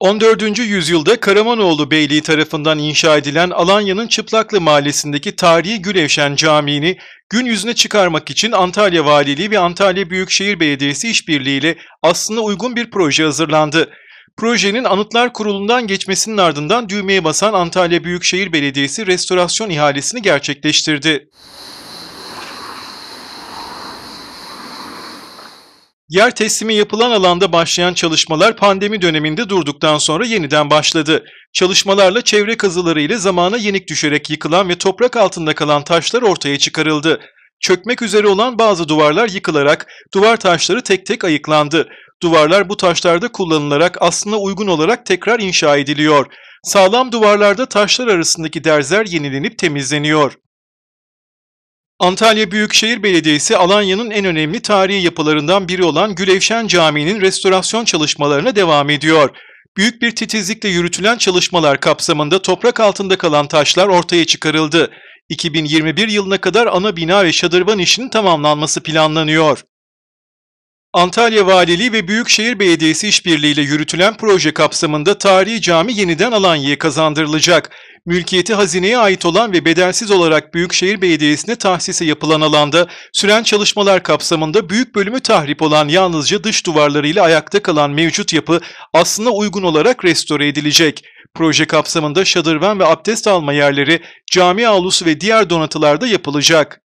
14. yüzyılda Karamanoğlu Beyliği tarafından inşa edilen Alanya'nın Çıplaklı Mahallesi'ndeki tarihi Gülevşen Camii'ni gün yüzüne çıkarmak için Antalya Valiliği ve Antalya Büyükşehir Belediyesi işbirliğiyle aslında uygun bir proje hazırlandı. Projenin Anıtlar Kurulu'ndan geçmesinin ardından düğmeye basan Antalya Büyükşehir Belediyesi restorasyon ihalesini gerçekleştirdi. Yer teslimi yapılan alanda başlayan çalışmalar pandemi döneminde durduktan sonra yeniden başladı. Çalışmalarla çevre kazıları ile zamana yenik düşerek yıkılan ve toprak altında kalan taşlar ortaya çıkarıldı. Çökmek üzere olan bazı duvarlar yıkılarak duvar taşları tek tek ayıklandı. Duvarlar bu taşlarda kullanılarak aslında uygun olarak tekrar inşa ediliyor. Sağlam duvarlarda taşlar arasındaki derzler yenilenip temizleniyor. Antalya Büyükşehir Belediyesi Alanya'nın en önemli tarihi yapılarından biri olan Gülevşen Camii'nin restorasyon çalışmalarına devam ediyor. Büyük bir titizlikle yürütülen çalışmalar kapsamında toprak altında kalan taşlar ortaya çıkarıldı. 2021 yılına kadar ana bina ve şadırvan işinin tamamlanması planlanıyor. Antalya Valiliği ve Büyükşehir Belediyesi işbirliğiyle yürütülen proje kapsamında tarihi cami yeniden Alanya'ya kazandırılacak. Mülkiyeti hazineye ait olan ve bedelsiz olarak Büyükşehir Belediyesi'ne tahsise yapılan alanda süren çalışmalar kapsamında büyük bölümü tahrip olan yalnızca dış duvarlarıyla ayakta kalan mevcut yapı aslında uygun olarak restore edilecek. Proje kapsamında şadırvan ve abdest alma yerleri, cami avlusu ve diğer donatılarda yapılacak.